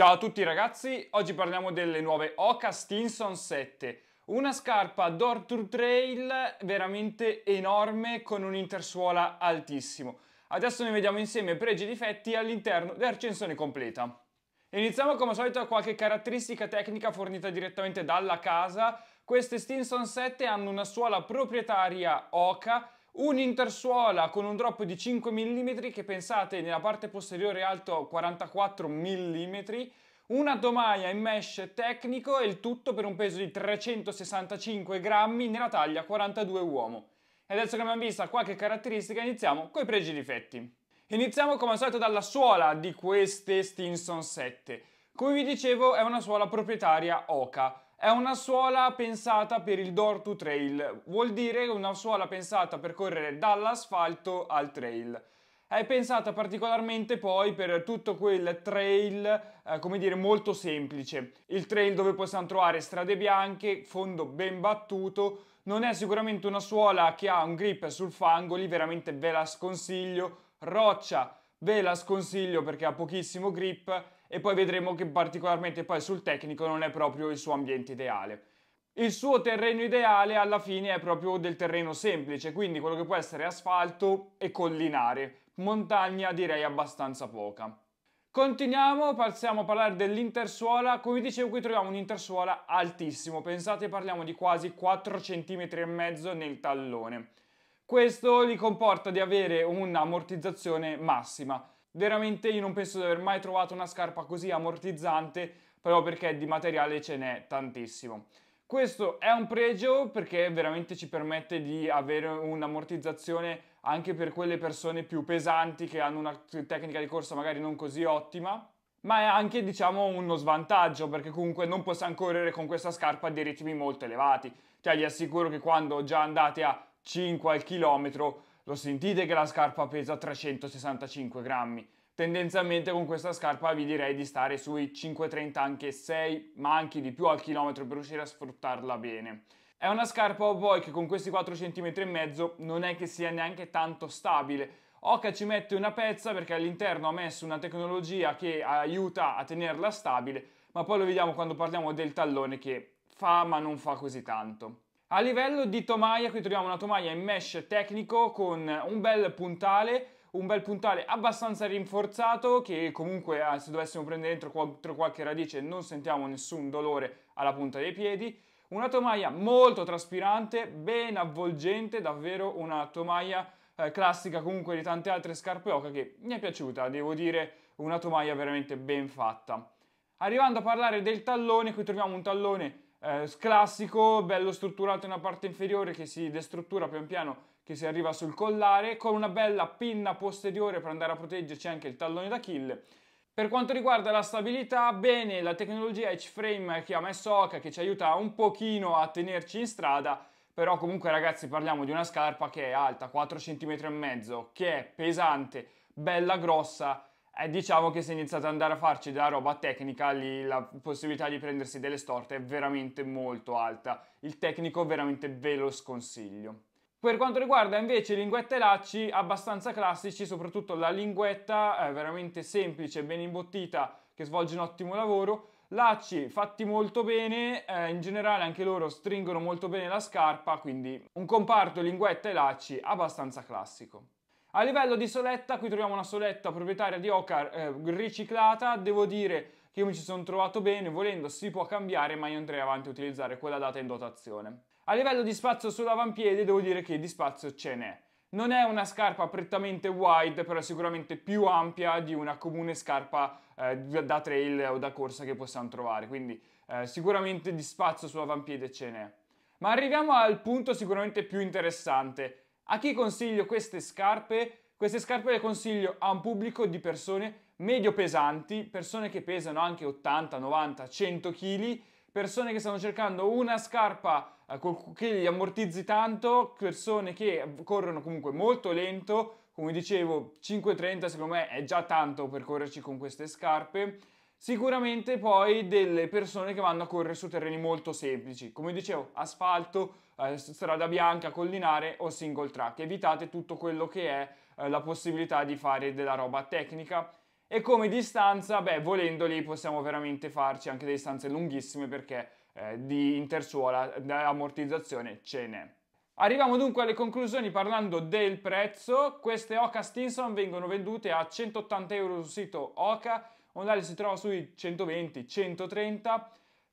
Ciao a tutti ragazzi, oggi parliamo delle nuove Oka Stinson 7, una scarpa door to trail veramente enorme con un intersuola altissimo. Adesso ne vediamo insieme pregi e difetti all'interno della completa. Iniziamo come al solito a qualche caratteristica tecnica fornita direttamente dalla casa. Queste Stinson 7 hanno una suola proprietaria Oka Un'intersuola con un drop di 5 mm che pensate nella parte posteriore alto 44 mm, una tomaia in mesh tecnico e il tutto per un peso di 365 grammi nella taglia 42 uomo. E adesso che abbiamo visto qualche caratteristica iniziamo con i pregi e difetti. Iniziamo come al solito dalla suola di queste Stinson 7. Come vi dicevo è una suola proprietaria Oca, è una suola pensata per il door to trail, vuol dire una suola pensata per correre dall'asfalto al trail. È pensata particolarmente poi per tutto quel trail, eh, come dire, molto semplice. Il trail dove possiamo trovare strade bianche, fondo ben battuto, non è sicuramente una suola che ha un grip sul fango, lì veramente ve la sconsiglio. Roccia ve la sconsiglio perché ha pochissimo grip e poi vedremo che particolarmente poi sul tecnico non è proprio il suo ambiente ideale. Il suo terreno ideale alla fine è proprio del terreno semplice, quindi quello che può essere asfalto e collinare, montagna direi abbastanza poca. Continuiamo, passiamo a parlare dell'intersuola. Come dicevo, qui troviamo un intersuola altissimo. Pensate, parliamo di quasi 4 cm e mezzo nel tallone. Questo gli comporta di avere un'ammortizzazione massima. Veramente io non penso di aver mai trovato una scarpa così ammortizzante, proprio perché di materiale ce n'è tantissimo. Questo è un pregio perché veramente ci permette di avere un'ammortizzazione anche per quelle persone più pesanti che hanno una tecnica di corsa magari non così ottima, ma è anche diciamo uno svantaggio perché comunque non possiamo correre con questa scarpa a dei ritmi molto elevati. Cioè vi assicuro che quando già andate a 5 al chilometro lo sentite che la scarpa pesa 365 grammi? Tendenzialmente con questa scarpa vi direi di stare sui 5,30 anche 6, ma anche di più al chilometro per riuscire a sfruttarla bene. È una scarpa poi che con questi 4 cm e mezzo non è che sia neanche tanto stabile. Oca ci mette una pezza perché all'interno ha messo una tecnologia che aiuta a tenerla stabile, ma poi lo vediamo quando parliamo del tallone che fa ma non fa così tanto. A livello di tomaia, qui troviamo una tomaia in mesh tecnico con un bel puntale, un bel puntale abbastanza rinforzato che comunque ah, se dovessimo prendere dentro qualche radice non sentiamo nessun dolore alla punta dei piedi. Una tomaia molto traspirante, ben avvolgente, davvero una tomaia eh, classica comunque di tante altre scarpe oca che mi è piaciuta, devo dire una tomaia veramente ben fatta. Arrivando a parlare del tallone, qui troviamo un tallone eh, classico, bello strutturato in una parte inferiore che si destruttura pian piano che si arriva sul collare, con una bella pinna posteriore per andare a proteggerci anche il tallone d'Achille. Per quanto riguarda la stabilità, bene, la tecnologia H-Frame eh, che ha messo Oca che ci aiuta un pochino a tenerci in strada, però comunque ragazzi parliamo di una scarpa che è alta 4,5 cm che è pesante, bella grossa, eh, diciamo che se iniziate ad andare a farci della roba tecnica, lì la possibilità di prendersi delle storte è veramente molto alta. Il tecnico veramente ve lo sconsiglio. Per quanto riguarda invece linguette e lacci, abbastanza classici, soprattutto la linguetta, eh, veramente semplice, ben imbottita, che svolge un ottimo lavoro. Lacci fatti molto bene, eh, in generale anche loro stringono molto bene la scarpa, quindi un comparto linguetta e lacci abbastanza classico. A livello di soletta, qui troviamo una soletta proprietaria di Ocar eh, riciclata, devo dire che io mi ci sono trovato bene, volendo si può cambiare, ma io andrei avanti a utilizzare quella data in dotazione. A livello di spazio sull'avampiede, devo dire che di spazio ce n'è. Non è una scarpa prettamente wide, però è sicuramente più ampia di una comune scarpa eh, da trail o da corsa che possiamo trovare, quindi eh, sicuramente di spazio sull'avampiede ce n'è. Ma arriviamo al punto sicuramente più interessante, a chi consiglio queste scarpe? Queste scarpe le consiglio a un pubblico di persone medio pesanti, persone che pesano anche 80, 90, 100 kg, persone che stanno cercando una scarpa eh, che gli ammortizzi tanto, persone che corrono comunque molto lento, come dicevo 5.30 secondo me è già tanto per correrci con queste scarpe Sicuramente poi delle persone che vanno a correre su terreni molto semplici, come dicevo, asfalto, eh, strada bianca, collinare o single track. Evitate tutto quello che è eh, la possibilità di fare della roba tecnica. E come distanza, beh, volendo lì possiamo veramente farci anche delle distanze lunghissime perché eh, di intersuola, di ammortizzazione ce n'è. Arriviamo dunque alle conclusioni parlando del prezzo. Queste Oka Stinson vengono vendute a 180 euro sul sito Oka modale si trova sui 120-130.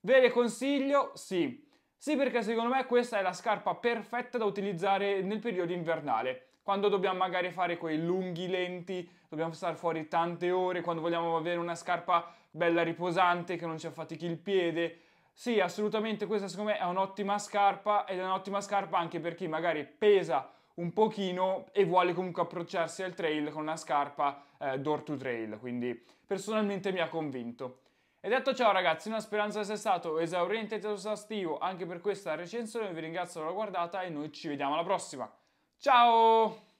Ve le consiglio? Sì. Sì, perché secondo me questa è la scarpa perfetta da utilizzare nel periodo invernale. Quando dobbiamo magari fare quei lunghi lenti, dobbiamo stare fuori tante ore, quando vogliamo avere una scarpa bella riposante che non ci affatichi il piede. Sì, assolutamente questa secondo me è un'ottima scarpa ed è un'ottima scarpa anche per chi magari pesa un pochino e vuole comunque approcciarsi al trail con una scarpa eh, door to trail, quindi personalmente mi ha convinto. E detto ciò ragazzi, una speranza sia stato esauriente e esaustivo anche per questa recensione, vi ringrazio per la guardata e noi ci vediamo alla prossima. Ciao!